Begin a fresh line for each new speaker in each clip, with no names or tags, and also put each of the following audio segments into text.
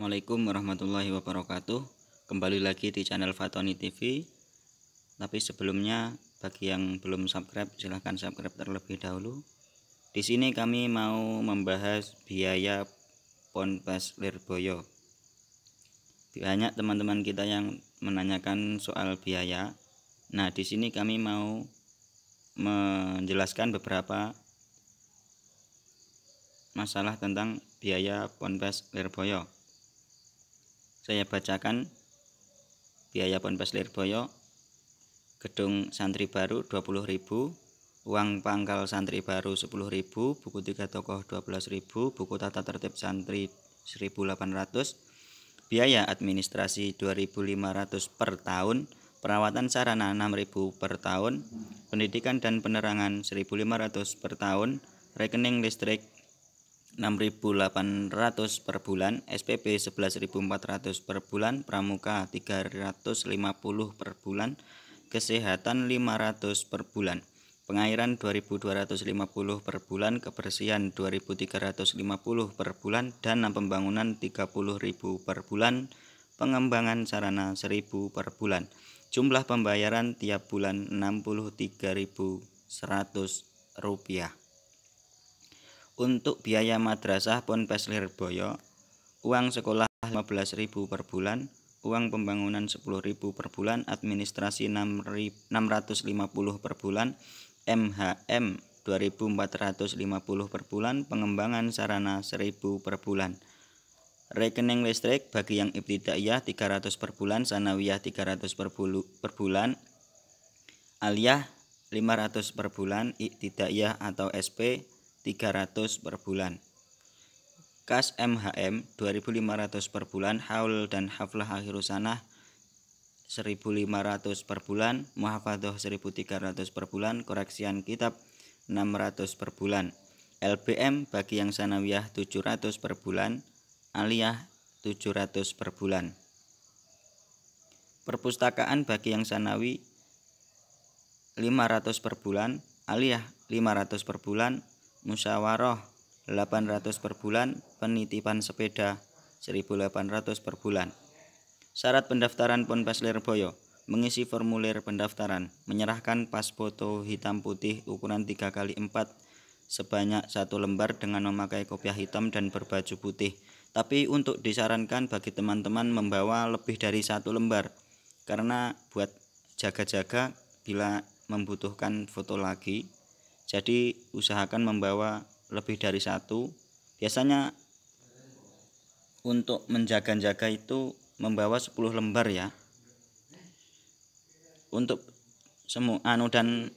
Assalamualaikum warahmatullahi wabarakatuh Kembali lagi di channel Fatoni TV Tapi sebelumnya bagi yang belum subscribe silahkan subscribe terlebih dahulu Di sini kami mau membahas biaya Ponpes Lirboyo Banyak teman-teman kita yang menanyakan soal biaya Nah di sini kami mau menjelaskan beberapa masalah tentang biaya Ponpes Lirboyo saya bacakan biaya Ponpes Lirboyo gedung santri baru 20.000 uang pangkal santri baru 10.000 buku tiga tokoh 12.000 buku tata tertib santri 1.800 biaya administrasi 2.500 per tahun perawatan sarana 6.000 per tahun, pendidikan dan penerangan 1.500 per tahun, rekening listrik 6.800 per bulan, SPP 11.400 per bulan, pramuka 350 per bulan, kesehatan 500 per bulan, pengairan 2.250 per bulan, kebersihan 2.350 per bulan, dana pembangunan 30.000 per bulan, pengembangan sarana 1.000 per bulan. Jumlah pembayaran tiap bulan 63.100 rupiah. Untuk biaya madrasah Ponpes Lirboyo, uang sekolah 15.000 per bulan, uang pembangunan 10.000 per bulan, administrasi 650 per bulan, MHM 2.450 per bulan, pengembangan sarana 1.000 per bulan. Rekening listrik bagi yang ibtidaiyah 300 per bulan, sanawiyah 300 per, bulu, per bulan, aliyah 500 per bulan, ibtidaiyah atau SP 300 per bulan. Kas MHM 2500 per bulan, haul dan haflah akhirusanah 1500 per bulan, Muhafadoh 1300 per bulan, koreksian kitab 600 per bulan. LBM bagi yang sanawiyah 700 per bulan, aliyah 700 per bulan. Perpustakaan bagi yang sanawi 500 per bulan, aliyah 500 per bulan, musyawarah 800 per bulan, penitipan sepeda 1800 per bulan. Syarat pendaftaran Ponpes Lirboyo mengisi formulir pendaftaran, menyerahkan pas foto hitam putih ukuran 3 x 4 sebanyak satu lembar dengan memakai kopiah hitam dan berbaju putih. Tapi untuk disarankan bagi teman-teman membawa lebih dari satu lembar karena buat jaga-jaga bila membutuhkan foto lagi jadi usahakan membawa lebih dari satu. Biasanya untuk menjaga-jaga itu membawa 10 lembar ya. Untuk semua anu dan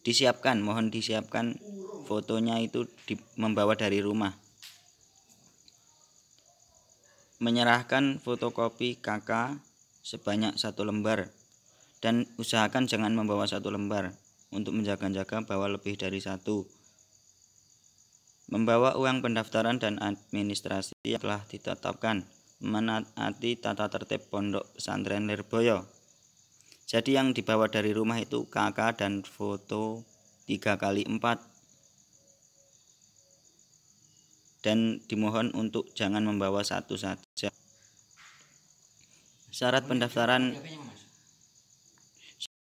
disiapkan, mohon disiapkan fotonya itu di, membawa dari rumah. Menyerahkan fotokopi kakak sebanyak satu lembar dan usahakan jangan membawa satu lembar untuk menjaga-jaga bahwa lebih dari satu membawa uang pendaftaran dan administrasi yang telah ditetapkan, menaati tata tertib pondok pesantren Lirboyo. Jadi yang dibawa dari rumah itu kakak dan foto tiga kali empat. dan dimohon untuk jangan membawa satu saja. Syarat pendaftaran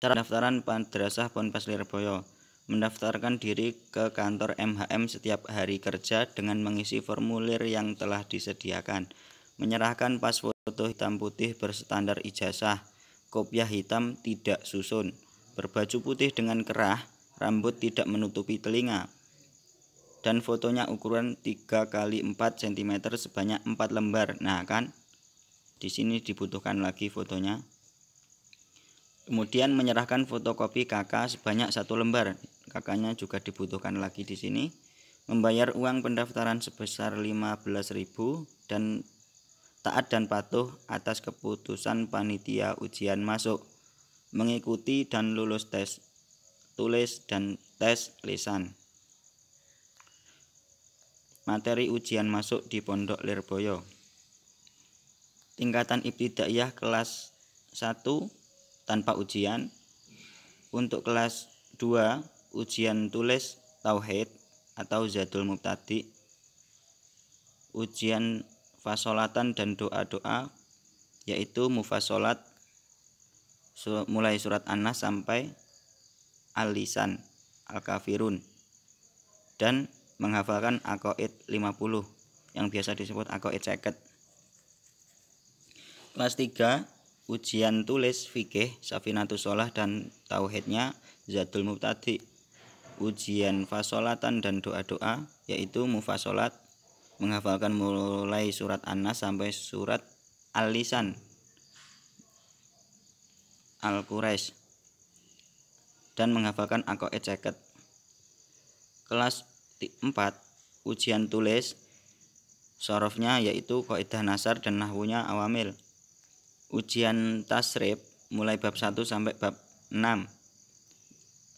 Cara pendaftaran Madrasah Ponpes Lirboyo mendaftarkan diri ke kantor MHM setiap hari kerja dengan mengisi formulir yang telah disediakan, menyerahkan pas foto hitam putih berstandar ijazah, kopiah hitam tidak susun, berbaju putih dengan kerah, rambut tidak menutupi telinga, dan fotonya ukuran 3 x 4 cm sebanyak 4 lembar. Nah, kan di sini dibutuhkan lagi fotonya kemudian menyerahkan fotokopi kakak sebanyak satu lembar kakaknya juga dibutuhkan lagi di sini membayar uang pendaftaran sebesar 15.000 dan taat dan patuh atas keputusan panitia ujian masuk mengikuti dan lulus tes tulis dan tes lisan materi ujian masuk di Pondok Lirboyo tingkatan ibtidaiyah kelas 1 tanpa ujian. Untuk kelas 2 ujian tulis tauhid atau zadul mubtadi. Ujian fasolatan dan doa-doa yaitu mufasolat mulai surat An-Nas sampai alisan Al-Kafirun dan menghafalkan akoid 50 yang biasa disebut akoid seket kelas 3 ujian tulis fikih Safinatus Sholah dan Tauhidnya zatul Mubtadi ujian fasolatan dan doa-doa yaitu mufasolat menghafalkan mulai surat an sampai surat Al-Lisan Al-Quraisy dan menghafalkan akoe ceket kelas 4 ujian tulis sorofnya yaitu kaidah nasar dan nahwunya awamil ujian tasrib mulai bab 1 sampai bab 6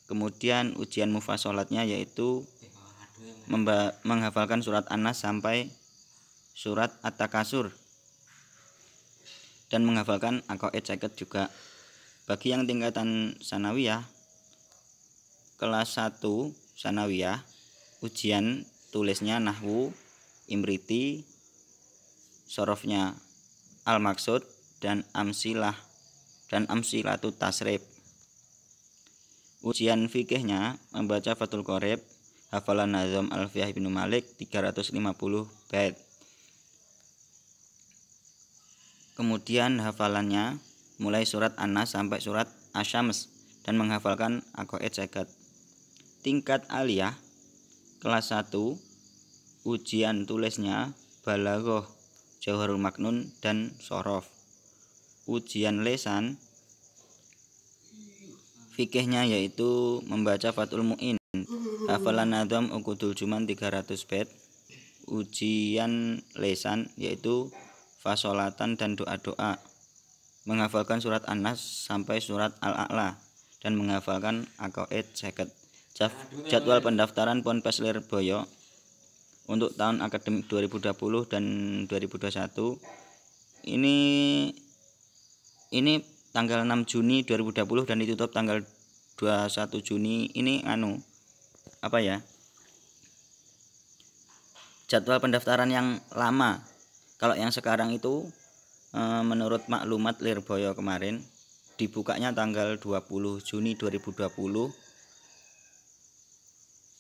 kemudian ujian mufasolatnya yaitu menghafalkan surat Anas sampai surat At-Takasur dan menghafalkan akoed ceket juga bagi yang tingkatan sanawiyah kelas 1 sanawiyah ujian tulisnya nahwu imriti sorofnya al maksud dan amsilah dan amsilatu tasrib. Ujian fikihnya membaca Fathul Qorib hafalan Nazam Alfiyah bin Malik 350 bait. Kemudian hafalannya mulai surat Anas sampai surat Asyams dan menghafalkan akoid zakat. Tingkat aliyah kelas 1 ujian tulisnya balaghah, jauharul maknun dan sorof ujian lesan fikihnya yaitu membaca Fathul Mu'in hafalan nadam ukudul juman 300 bed ujian lesan yaitu fasolatan dan doa-doa menghafalkan surat Anas sampai surat Al-A'la dan menghafalkan akoid jaket jadwal pendaftaran pon Ponpes boyo untuk tahun akademik 2020 dan 2021 ini ini tanggal 6 Juni 2020 dan ditutup tanggal 21 Juni ini anu apa ya jadwal pendaftaran yang lama kalau yang sekarang itu eh, menurut maklumat Lirboyo kemarin dibukanya tanggal 20 Juni 2020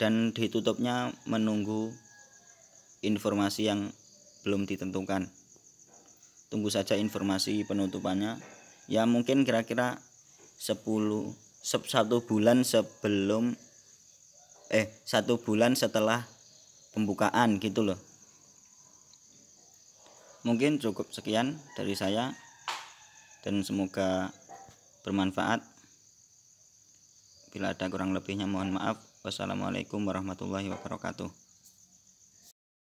dan ditutupnya menunggu informasi yang belum ditentukan tunggu saja informasi penutupannya ya mungkin kira-kira 10 satu bulan sebelum eh satu bulan setelah pembukaan gitu loh mungkin cukup sekian dari saya dan semoga bermanfaat bila ada kurang lebihnya mohon maaf wassalamualaikum warahmatullahi wabarakatuh